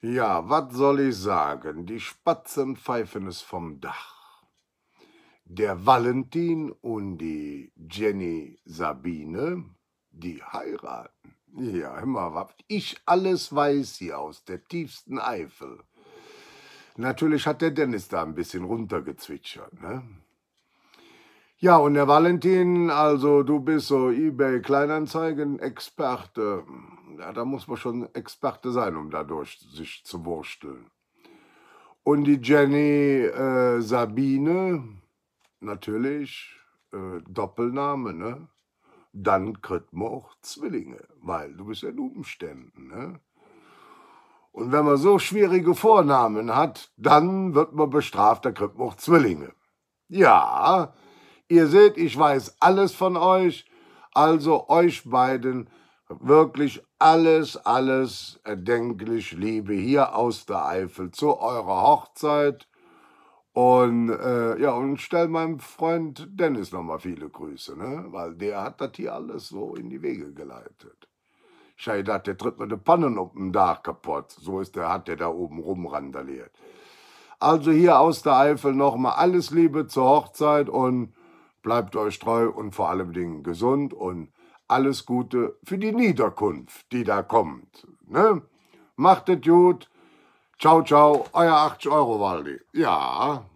Ja, was soll ich sagen? Die Spatzen pfeifen es vom Dach. Der Valentin und die Jenny Sabine, die heiraten. Ja, immer was. Ich alles weiß hier aus der tiefsten Eifel. Natürlich hat der Dennis da ein bisschen runtergezwitschert, ne? Ja, und der Valentin, also du bist so eBay-Kleinanzeigen-Experte. Ja, da muss man schon Experte sein, um dadurch sich zu wursteln. Und die Jenny äh, Sabine, natürlich, äh, Doppelname, ne? Dann kriegt man auch Zwillinge, weil du bist ja in Umständen, ne? Und wenn man so schwierige Vornamen hat, dann wird man bestraft, da kriegt man auch Zwillinge. Ja, ihr seht, ich weiß alles von euch, also euch beiden wirklich alles, alles erdenklich Liebe hier aus der Eifel zu eurer Hochzeit. Und äh, ja, und stell meinem Freund Dennis nochmal viele Grüße, ne? weil der hat das hier alles so in die Wege geleitet. Ich habe gedacht, der tritt mir die Pannen auf dem Dach kaputt. So ist der, hat der da oben rumrandaliert. Also hier aus der Eifel nochmal alles Liebe zur Hochzeit und bleibt euch treu und vor allem Dingen gesund und alles Gute für die Niederkunft, die da kommt. Ne? Macht es gut. Ciao, ciao, euer 80-Euro-Waldi. Ja.